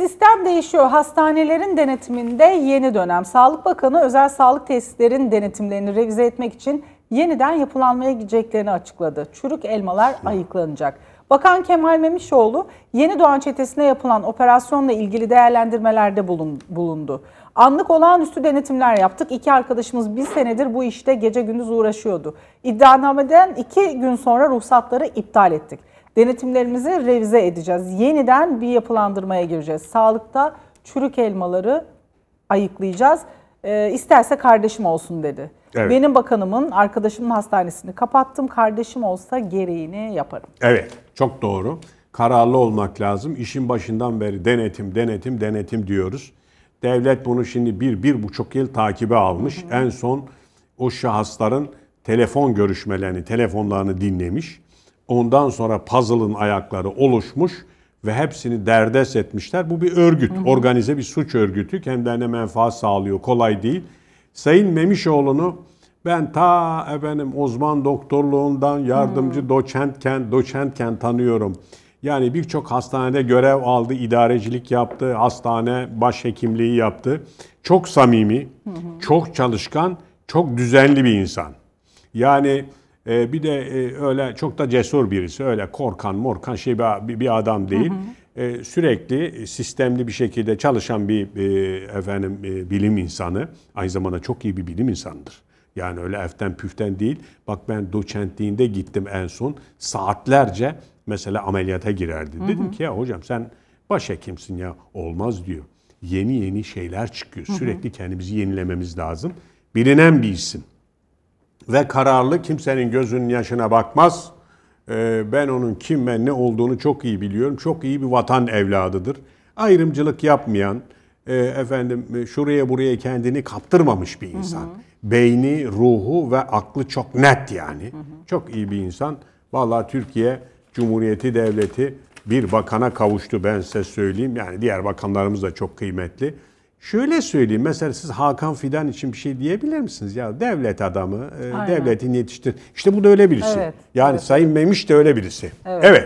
Sistem değişiyor. Hastanelerin denetiminde yeni dönem. Sağlık Bakanı özel sağlık tesislerinin denetimlerini revize etmek için yeniden yapılanmaya gideceklerini açıkladı. Çürük elmalar ayıklanacak. Bakan Kemal Memişoğlu yeni doğan çetesine yapılan operasyonla ilgili değerlendirmelerde bulundu. Anlık olağanüstü denetimler yaptık. İki arkadaşımız bir senedir bu işte gece gündüz uğraşıyordu. İddianameden iki gün sonra ruhsatları iptal ettik denetimlerimizi revize edeceğiz. Yeniden bir yapılandırmaya gireceğiz. Sağlıkta çürük elmaları ayıklayacağız. E, isterse kardeşim olsun dedi. Evet. Benim bakanımın arkadaşımın hastanesini kapattım. Kardeşim olsa gereğini yaparım. Evet çok doğru. Kararlı olmak lazım. İşin başından beri denetim, denetim, denetim diyoruz. Devlet bunu şimdi bir, bir buçuk yıl takibe almış. Hı hı. En son o şahısların telefon görüşmelerini, telefonlarını dinlemiş. Ondan sonra puzzle'ın ayakları oluşmuş ve hepsini derdest etmişler. Bu bir örgüt, hı hı. organize bir suç örgütü. Kendilerine menfaat sağlıyor, kolay değil. Sayın Memişoğlu'nu ben ta efendim uzman doktorluğundan yardımcı hmm. doçentken, doçentken tanıyorum. Yani birçok hastanede görev aldı, idarecilik yaptı, hastane başhekimliği yaptı. Çok samimi, hı hı. çok çalışkan, çok düzenli bir insan. Yani e, bir de e, öyle çok da cesur birisi. Öyle korkan morkan şey bir, bir adam değil. Hı hı. E, ee, sürekli sistemli bir şekilde çalışan bir e, efendim e, bilim insanı. Aynı zamanda çok iyi bir bilim insanıdır. Yani öyle eften püften değil. Bak ben doçentliğinde gittim en son. Saatlerce mesela ameliyata girerdi. Hı hı. Dedim ki ya hocam sen başhekimsin ya. Olmaz diyor. Yeni yeni şeyler çıkıyor. Sürekli kendimizi yenilememiz lazım. Bilinen bir isim ve kararlı kimsenin gözünün yaşına bakmaz. Ee, ben onun kim ve ne olduğunu çok iyi biliyorum. Çok iyi bir vatan evladıdır. Ayrımcılık yapmayan, e, efendim e, şuraya buraya kendini kaptırmamış bir insan. Hı hı. Beyni, ruhu ve aklı çok net yani. Hı hı. Çok iyi bir insan. Vallahi Türkiye Cumhuriyeti Devleti bir bakana kavuştu ben size söyleyeyim. Yani diğer bakanlarımız da çok kıymetli. Şöyle söyleyeyim mesela siz Hakan Fidan için bir şey diyebilir misiniz? Ya devlet adamı, e, Aynen. devletin yetiştir. İşte bu da öyle birisi. Evet, yani evet. Sayın Memiş de öyle birisi. Evet. evet.